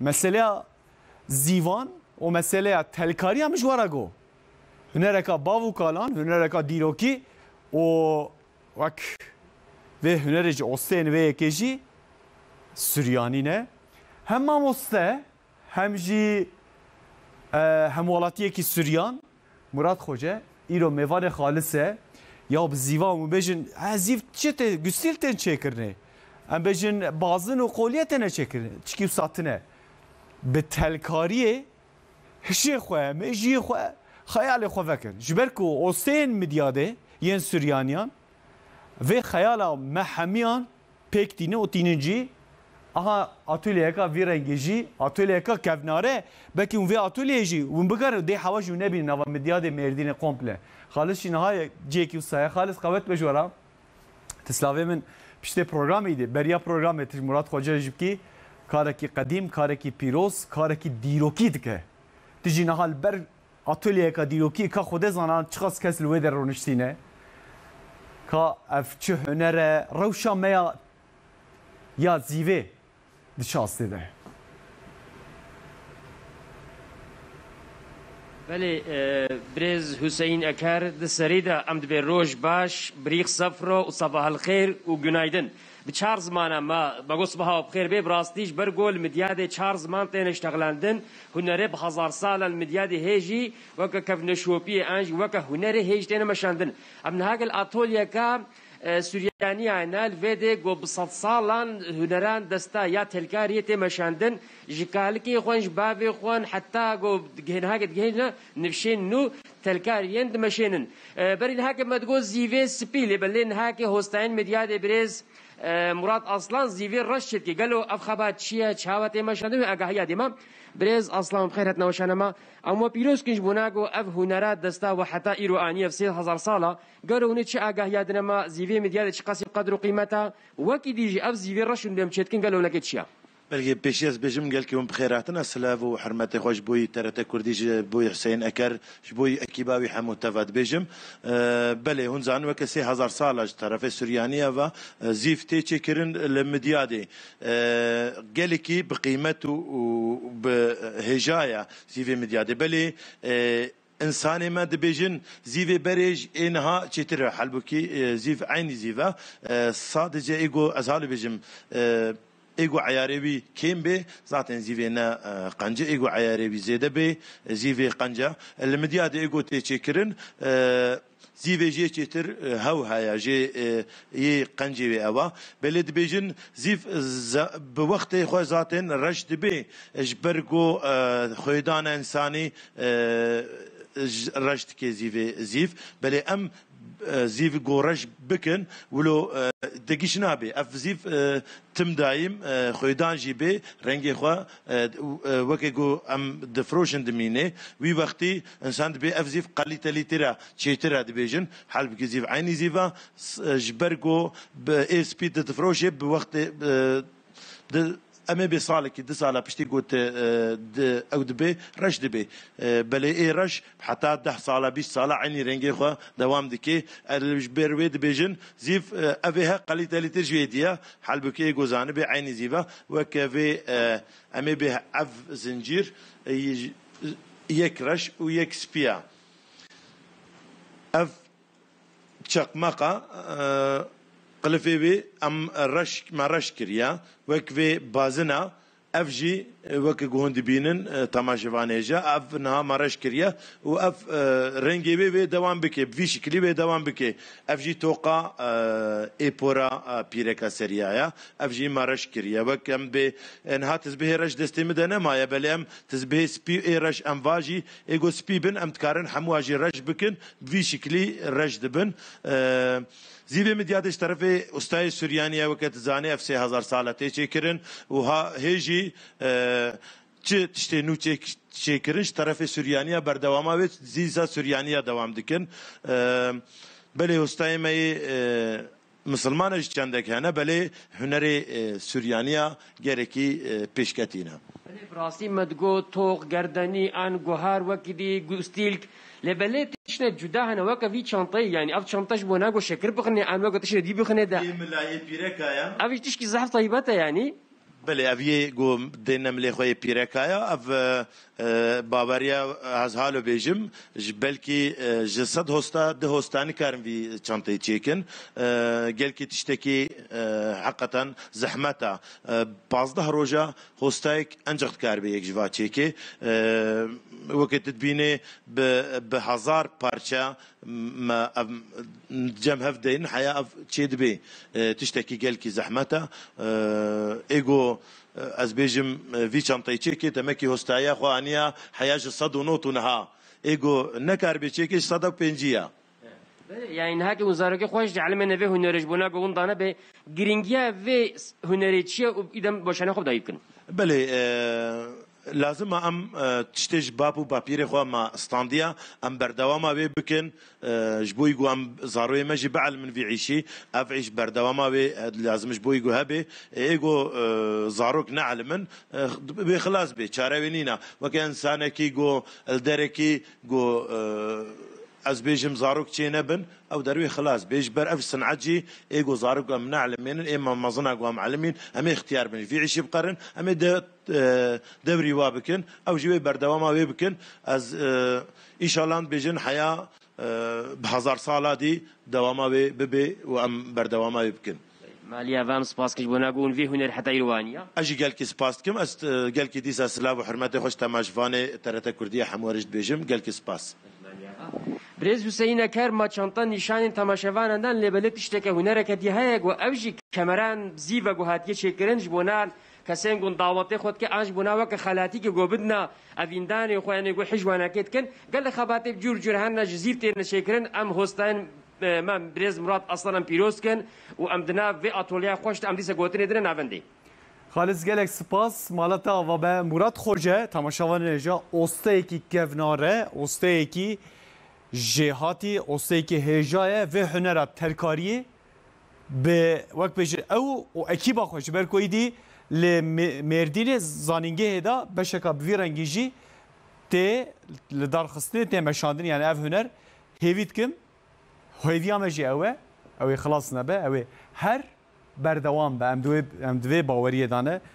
Mesela zivan, o mesela تلکاری همش varago, هنرکا bavukalan, کالان هنرکا o vak ve hünerici Osten ve Yekeji Süryanine hem Mamoste hem ji e, hem valatiye ki Süryan Murat Hoca İro mevade halise ya zivan mu bejin aziv çete güstilten çekirne. Em bejin bazın û qoliyetê neçekirin. Çikî satine. Bi telkariyê hişê xwe, mejiyê xwe xeyalê xwe vekin. Ji ber ku Oseyên midyadê yên Süryaniyan vê xeyala mehemiyan pêk tîne û tînin cî aha atölyeka vê rengê jî atölyeka kevnare belkî hûn vê atölyê jî hûn bikarin dê hewa jî hûn nebînin nava midyadê mêrdînê komple. Xalis jî niha ciyekî sayya xalis qewet bejwera Tislavê min پشت برنامه ایده بریا برنامه تج مراد خواجه جب کی کارکی قدیم کارکی پیروز کارکی دیروکی دکه تجی نهال بر اتولیه کا دیروکی کا خود زنان چخص کس لوی در رونشتینه کا اف چه هنره روشا میا یا زیوه دشاسته ده بەێ برێز حوسین ئەکار دەسەریدا امد به روش باش بریخ سەفرۆ و سەبە هەلخێر و به چهار زمانە ما با بەگوس خیر به بێ ڕاستیش بەرگۆل مدیادێ چهار زمان تێنشتەغلاندن هوەرێ بهزار ساڵان مدیادی هێژی کف کەف انج ئەنج وەکە هوەرە هێژ تێنە مەشاندن. ئەم ناگەل ئاتۆلیەکە سوریانیانە و ده گو بسەد سالان هنران دستا یا تلکاریت مشاندن جکالکی خۆنج باێ خون حتی گو گهنهاگت گهنه نفشین نو تلكار يند مشينن بري الهاك ما تقول زيفي سبيلي بلين هاكي هوستاين مدياد بريز مراد اصلا زيفي رشد كي قالوا افخبات شيا تشاوات ما شنو اغاهيا ديما بريز اصلا بخير هتنا وشانما اما بيروس كنج بوناغو اف هنرا دستا وحتى ايرو انيه في 1000 سالا قالوا نيتش اغاهيا دنا ما زيفي مدياد تشقاسي بقدر قيمتها وكي ديجي اف زيفي رشد ديم تشيتكن قالوا لك تشيا از بيشي اس بيجم قال بخیرات بخيراتنا و حرمت خوش بوي ترتا كردي بوي حسين اكر بوي و حمود تفاد بيجم اه، بله هنوز هون وقت سه هزار از طرف سوريانية و زيف تيتشي كرن المديادي أه قال كي بقيمته وبهجايا زيف مديادي بلي بله اه، انسانی ما دبیجن زیو برج اینها چطور حل اه، زیف عین عینی ساده سادجه ایگو از حال بیجم ایگو عیاربی کم به ذات زیوی نه قنجه ایگو عیاربی زیده به زیوی قنجه المدیاد ایگو تیچه کرن زیوی جی چیتر هاو هایا جی یه قنجی و اوا بلد بیجن زیف به وقت خو ذاتن رشد به جبرگو خویدان انسانی رشد که زیف زیف بله ام زیف گورش بکن ولو تکیش نابه افزیف تم دایم خویدان جی به رنگ خوا وکه گو ام دفروشن دمینه وی وقتی انسان به افزیف قلی تلی ترا چی ترا دبیجن حال بگزیف عینی زیفا جبرگو به اسپی دفروشه به وقت امي آه، بي اما بصالك دسالة باش تقوت او دبي رش دبي بلي اي رش حتى ده صالة بيش صالة عيني رنجي خوا دوام دكي البيروي دبيجن زيف آه، افيها قليتا لتر جويديا حال بكي غوزان عيني زيفا وكافي آه، امي بي اف زنجير يك رش ويك سبيا اف تشقمقه Qilifê wê em reş me reş kiriye wek vê bazina ev jî e, wekî guhun dibînin e, temaşevanê je ev niha me reş kiriye û ev e, rengê wê wê dewan bike vî şiklî wê dewan bike ev jî toqa êpora pîreka seriyaya ev jî me reş kiriye wek em bê niha tizbihê reş destê min de nemaye belê em tizbihê spî ê reş em va jî êgo spî bin em dikarin hemû jî reş bikin vî şiklî reş dibin زیبه میدیادش طرف استای سوریانی وقت زانه افسه هزار سالته چیکرن و ها هیجی چه تشتی نو چیکرنش طرف سوریانی بردواما ویت زیزا سوریانی دوام دکن بله استای می مسلمانش چندک هنه بله هنر اه، سوریانیا گرکی اه، پیشکتینه براستی مدگو توق گردنی آن گوهار وکی دی گوستیلک لبله تشنه جدا هنه وکا وی چانطه یعنی اف چانطش بو نگو شکر بخنه آن وکا تشنه دی بخنه ده ملایه پیره کایا اوش تشکی زحف طیبته یعنی بله اوی گو دینم لی خوی پیرکایا اف باوریا از حالو بیجم بلکی جسد هستا ده هستانی کارم وی چانتای چیکن گل کی تشتکی حقیقتا زحمتا بازده روژا هستایک انجخت کار بی یک جوا چیکی وقت تبینه به هزار پارچه ما جم هفدين حياة تشيد بي تشتكي قال كي زحمتها ايجو از بيجم في شنطي تشيكي تمكي هوستايا خو انيا حياة صد ونوت ونها ايجو نكار بي تشيكي صد بينجيا يعني وزارة كي خوش علمنا في هنرج بونا قون دانا بي جرينجيا في هنرجيا وإذا بوشانا خب دايبكن بله اه، لازم ام اه، تشتج بابو بابيري خو ما استانديا ام بردواما بي بكن اه، جبوي جو ام زاروي ماجي بعل من في عيشي اف عيش بردواما وي اه، لازم جبوي جو هبي ايغو زاروك نعلمن بي خلاص بي تشاروينينا وكان انسان كي جو الدركي جو از بيجم زاروك تشي نبن او دروي خلاص بيجبر اف صنعجي ايغو زاروك نعلمن اما ما ظنك وام علمين ام اختيار من في عيشي بقرن ام دەوری وا بکن ئەو ژێ بەردەواما وێ بکن ئەس ئیشالان بێژن حیا هزار ساڵا دی دەواما وێ ببێ و ئەم بەردەواما وێ بکن. مالیا وام سپاسکش بۆ ناگون وی هوەر حتەیروانە ئەژی گەلکی سپاسکم ئەس گەلکی دیسا سلااو و حرمەتی خۆش تەماشوانێ تەرەتە کوردی هەموارشت بێژم گەلکی سپاس. برێز حوسینە کەرمە چەندە نیشانین تەماشەوانەدان لێبلێت شتێکە هوەرەکەتی هەیە و ئەوژی کەمەران زیڤە گوهاتیە چێکرنج بۆ نان کەسێن گونداوەتی خۆت کە ئاش بووناوەکە خەلاتیکە گۆبدنا ئەڤیندانی خۆیانێ گو حیژوانەکەیتکن گەل لە خەباتێک جور جورهان نەژزیر تێ نەشێکردن ئەم هۆستان من برێز مرات ئەسڵەن پیرۆستکن و ئەم دنا vê ئەتۆلیا خۆشت ئەم دیسە گوتنێ درە ناوەندی. خالز gelek spas malata ve be Murat Xoje tamaşavanê ja osteyekî kevnare osteyekî jêhatî osteyekî hêjaye vê hunera terkariyê bi wek pêjir ew û ekîba xwe ji ber Koydî لی مردین زانینگه دا بشکا بوی رنگی جی تی لدارخستنی تی مشاندن یعنی اف هنر هیوید کم هیوی همه جی اوه اوه خلاص نبه اوه هر بردوام به ام دوی باوریه دانه